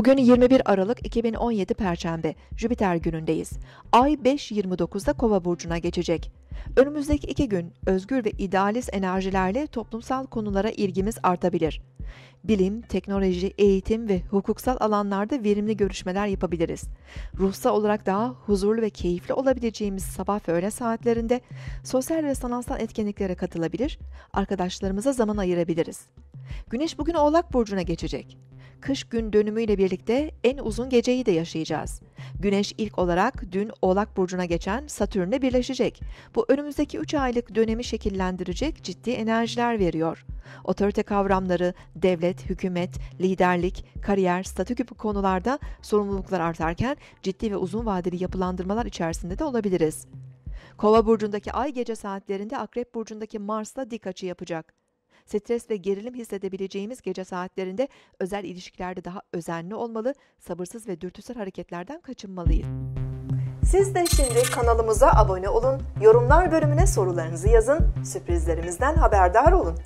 Bugün 21 Aralık 2017 Perşembe, Jüpiter günündeyiz. Ay 5.29'da Kova burcuna geçecek. Önümüzdeki iki gün özgür ve idealist enerjilerle toplumsal konulara ilgimiz artabilir. Bilim, teknoloji, eğitim ve hukuksal alanlarda verimli görüşmeler yapabiliriz. Ruhsal olarak daha huzurlu ve keyifli olabileceğimiz sabah ve öğle saatlerinde sosyal ve sanatsal etkinliklere katılabilir, arkadaşlarımıza zaman ayırabiliriz. Güneş bugün Oğlak Burcu'na geçecek kış gün dönümüyle birlikte en uzun geceyi de yaşayacağız. Güneş ilk olarak dün Oğlak burcuna geçen Satürn'le birleşecek. Bu önümüzdeki 3 aylık dönemi şekillendirecek ciddi enerjiler veriyor. Otorite kavramları, devlet, hükümet, liderlik, kariyer, statü gibi konularda sorumluluklar artarken ciddi ve uzun vadeli yapılandırmalar içerisinde de olabiliriz. Kova burcundaki ay gece saatlerinde Akrep burcundaki Mars'la dik açı yapacak. Stres ve gerilim hissedebileceğimiz gece saatlerinde özel ilişkilerde daha özenli olmalı, sabırsız ve dürtüsel hareketlerden kaçınmalıyız. Siz de şimdi kanalımıza abone olun, yorumlar bölümüne sorularınızı yazın, sürprizlerimizden haberdar olun.